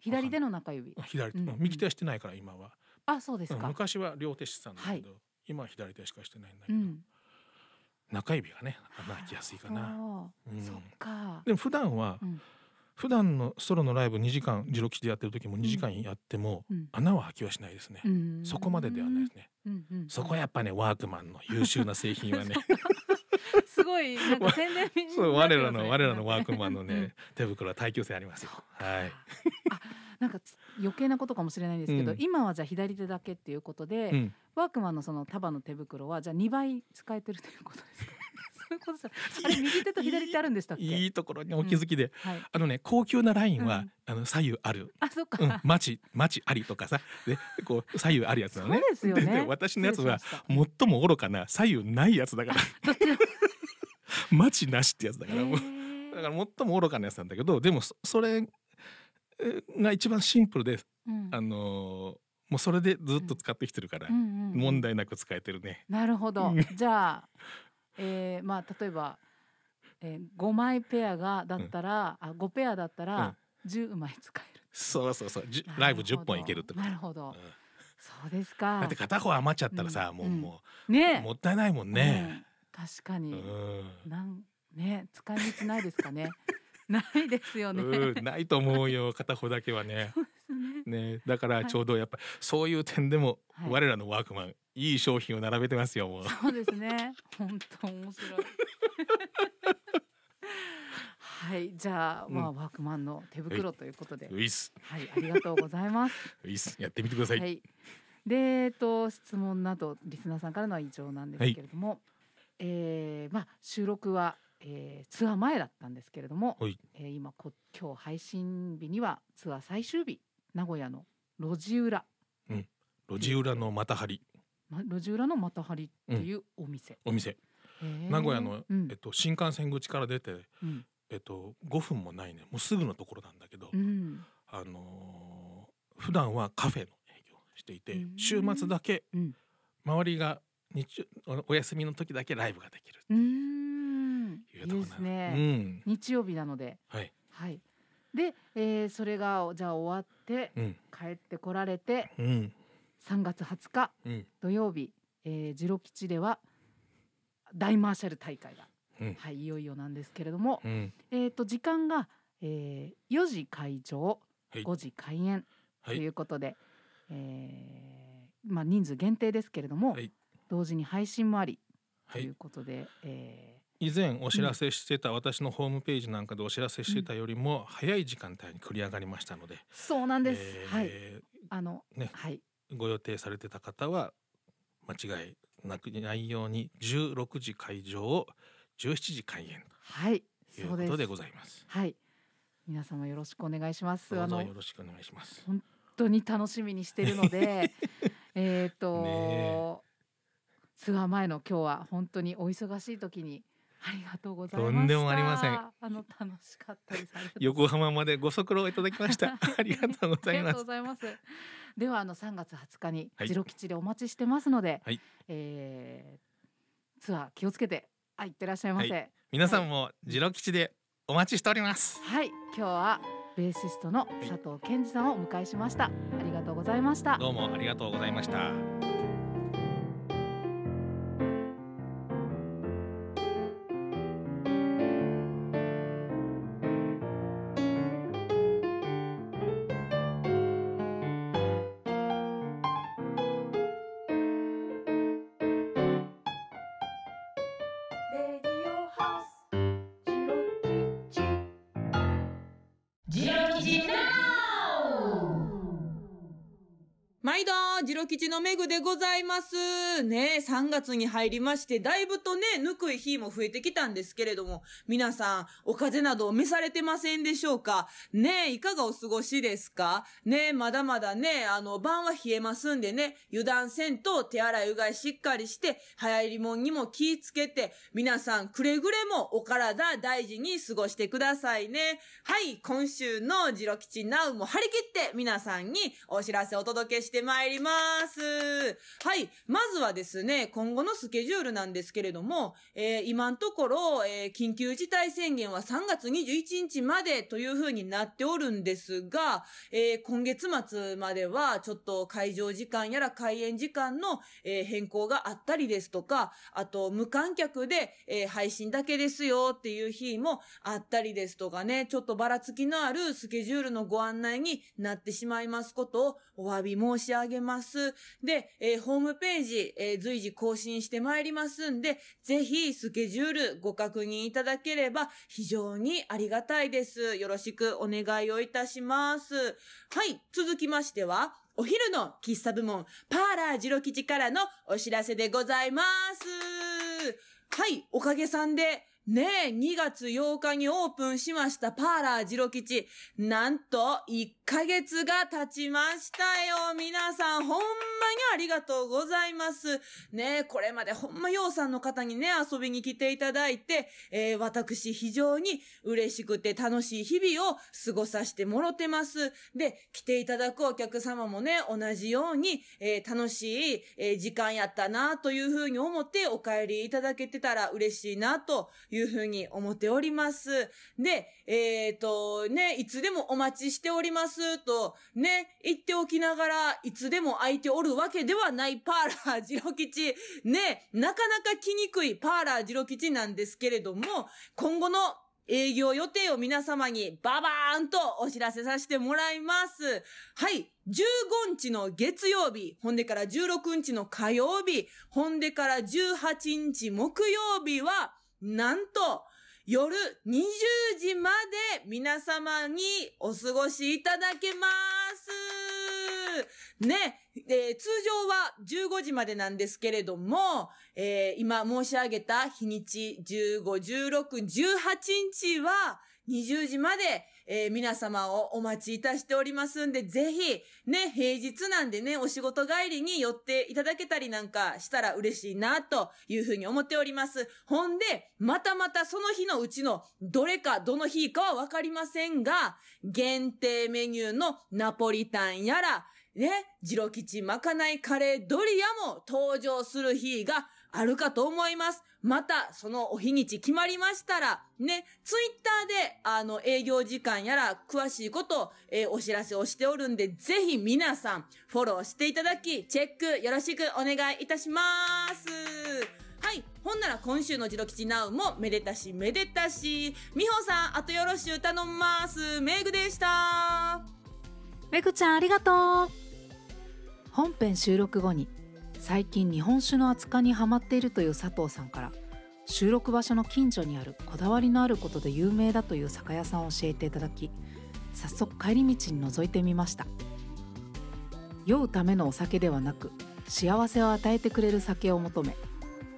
左手の中指左手、うん右手はしてないから今はあそうですか、うん、昔は両手してたんだけど、はい、今は左手しかしてないんだけど、うん、中指がね泣きやすいかな、そっかでも普段は、普段のソロのライブ2時間自録機でやってる時も2時間やっても、穴は吐きはしないですね、そこまでではないですね、そこはやっぱねワークマンの優秀な製品はね すごいなんか宣伝に、ね、我らの我らのワークマンのね手袋は耐久性ありますよ。はい。あ、なんか余計なことかもしれないんですけど、うん、今はじゃあ左手だけっていうことで、うん、ワークマンのその束の手袋はじゃあ2倍使えてるということですか。いうことさあれ右手と左手あるんでしたっけいいところにお気づきで、うんはい、あのね高級なラインは、うん、あの左右あるあそっか、うん、町町ありとかさでこう左右あるやつだねそうですよね私のやつは最も愚かな左右ないやつだから町 なしってやつだからもうだから最も愚かなやつなんだけどでもそれが一番シンプルで、あのもうそれでずっと使ってきてるから、問題なく使えてるね。なるほど。じゃあえー、まあ例えば、えー、5枚ペアがだったら、うん、あ5ペアだったら10枚使える、うん、そうそうそうライブ10本いけるってことなるほど、うん、そうですかだって片方余っちゃったらさ、もう、もう、ね、もったいないもんね、確かに、なんね使い道ないですかね ないですよね、ないと思うよ片方だけはね ね、だからちょうどやっぱ、そういう点でも我らのワークマン、はい、いい商品を並べてますよもう。そうですね。本当面白い。はい、じゃあ、うん、まあワークマンの手袋ということで。はい、ありがとうございます。やってみてください。はい、で、えっと質問などリスナーさんからのは以上なんですけれども、はい、えー、まあ収録は、えー、ツアー前だったんですけれども、はい、えー、今こ今日配信日にはツアー最終日名古屋の路地裏、うん、路地裏のまたはり、ま、路地裏のまたはりっていうお店、お店名古屋の、えっと、新幹線口から出て、えっと、5分もないねもうすぐのところなんだけど、うん、あのー、普段はカフェの営業していて、週末だけ周りが日中お休みの時だけライブができるっていうとこなんですね、うん、日曜日なので、はい、はい、で、えー、それがじゃあ終わって、うん、帰ってこられて、うん、3月20日、うん、土曜日、えー、ジロ吉では大マーシャル大会が、うん、はい、いよいよなんですけれども、えー、と時間が、えー、4時会場、はい、5時開演ということで、はい、えー、まあ、人数限定ですけれども、はい、同時に配信もありということで、はい、え以前お知らせしてた、私のホームページなんかでお知らせしてたよりも早い時間帯に繰り上がりましたので、そうなんです、えー、はいあの、ね、はい、ご予定されてた方は間違いなくないように16時会場を17時開演はいいうことでございます。はい、皆様よろしくお願いします。あのよろしくお願いします。本当に楽しみにしているので、えっと、ツアー前の今日は本当にお忙しい時にありがとうございます。とんでもありません。あの楽しかったです。横浜までご足労いただきました。ありがとうございます。ではあの3月20日にジロ基地でお待ちしてますので、はい、えー、ツアー気をつけて、あ行ってらっしゃいませ。はい、皆さんもジロ基地でお待ちしております。はい、今日はベーシストの佐藤健二さんをお迎えしました。ありがとうございました。どうもありがとうございました。吉のめぐでございます。ね、3月に入りまして、だいぶとね、ぬくい日も増えてきたんですけれども、皆さん、お風邪などを召されてませんでしょうかね、いかがお過ごしですかね、まだまだね、あの、晩は冷えますんでね、油断せんと手洗いうがいしっかりして、流行りもんにも気ぃつけて、皆さんくれぐれもお体大事に過ごしてくださいね。はい、今週のジロキチナウも張り切って皆さんにお知らせお届けしてまいります。ます。はい。まずはですね、今後のスケジュールなんですけれども、えー、今のところ、えー、緊急事態宣言は3月21日までというふうになっておるんですが、えー、今月末までは、ちょっと会場時間やら開演時間の、えー、変更があったりですとか、あと、無観客で、えー、配信だけですよっていう日もあったりですとかね、ちょっとばらつきのあるスケジュールのご案内になってしまいますことをお詫び申し上げます。。で、えー、ホームページ、えー、随時更新してまいりますんで、ぜひスケジュールご確認いただければ非常にありがたいです。よろしくお願いをいたします。はい、続きましては、お昼の喫茶部門、パーラージロ吉からのお知らせでございます。はい、おかげさんで、ねえ、2月8日にオープンしましたパーラージロ吉。なんと、1ヶ月が経ちましたよ。皆さん、ほんまにありがとうございます。ねこれまでほんまようさんの方にね、遊びに来ていただいて、えー、私非常に嬉しくて楽しい日々を過ごさせてもろてます。で、来ていただくお客様もね、同じように、えー、楽しい、えー、時間やったなというふうに思ってお帰りいただけてたら嬉しいなというふうに思っております。で、えっ、と、ね、いつでもお待ちしております。まっと、ね、言っておきながら、いつでも空いておるわけではないパーラージロ吉。ね、なかなか来にくいパーラージロ吉なんですけれども、今後の営業予定を皆様にババーンとお知らせさせてもらいます。はい。15日の月曜日、ほんでから16日の火曜日、ほんでから18日木曜日は、なんと、夜20時まで皆様にお過ごしいただけます。ね、えー、通常は15時までなんですけれども、えー、今申し上げた日にち15、16、18日は20時までえー、皆様をお待ちいたしておりますんで、ぜひ、ね、平日なんでね、お仕事帰りに寄っていただけたりなんかしたら嬉しいな、というふうに思っております。ほんで、またまたその日のうちのどれかどの日かはわかりませんが、限定メニューのナポリタンやら、ね、ジロ吉まかないカレードリアも登場する日があるかと思います。また、そのお日にち決まりましたら、ね、ツイッターで、あの、営業時間やら、詳しいことを、えー、お知らせをしておるんで、ぜひ皆さん、フォローしていただき、チェックよろしくお願いいたします。はい。ほんなら今週の自動吉ナウも、めでたし、めでたし。みほさん、あとよろしゅう頼んます。めぐでした。めぐちゃん、ありがとう。本編収録後に、最近日本酒の扱いにハマっているという佐藤さんから収録場所の近所にあるこだわりのあることで有名だという酒屋さんを教えていただき早速帰り道に覗いてみました酔うためのお酒ではなく幸せを与えてくれる酒を求め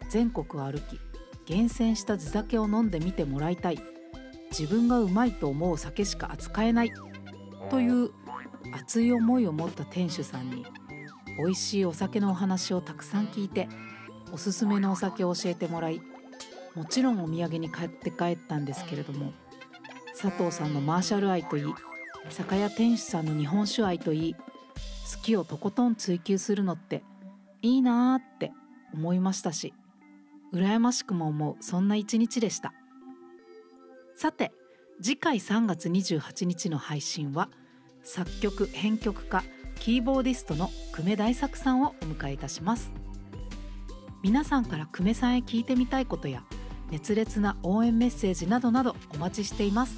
全国を歩き厳選した地酒を飲んでみてもらいたい自分がうまいと思う酒しか扱えないという熱い思いを持った店主さんに美味しいお酒のお話をたくさん聞いておすすめのお酒を教えてもらいもちろんお土産に買って帰ったんですけれども佐藤さんのマーシャル愛といい酒屋店主さんの日本酒愛といい好きをとことん追求するのっていいなーって思いましたし羨ましくも思うそんな一日でしたさて次回3月28日の配信は作曲編曲家キーボーディストの久米大作さんをお迎えいたします皆さんから久米さんへ聞いてみたいことや熱烈な応援メッセージなどなどお待ちしています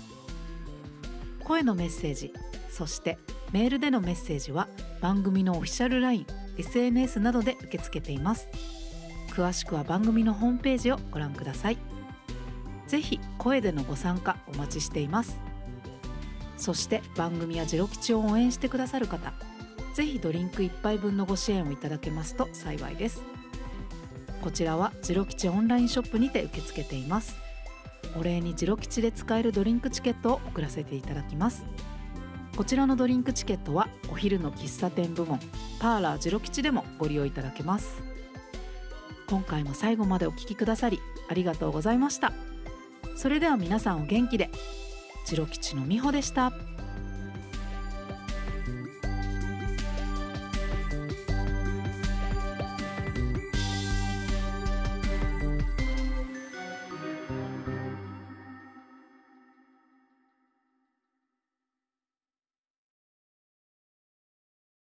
声のメッセージそしてメールでのメッセージは番組のオフィシャル LINE SNS などで受け付けています詳しくは番組のホームページをご覧くださいぜひ声でのご参加お待ちしていますそして番組や次郎吉を応援してくださる方ぜひドリンク1杯分のご支援をいただけますと幸いですこちらはジロ吉オンラインショップにて受け付けていますお礼にジロ吉で使えるドリンクチケットを送らせていただきますこちらのドリンクチケットはお昼の喫茶店部門パーラージロ吉でもご利用いただけます今回も最後までお聴きくださりありがとうございましたそれでは皆さんお元気でジロ吉のみほでした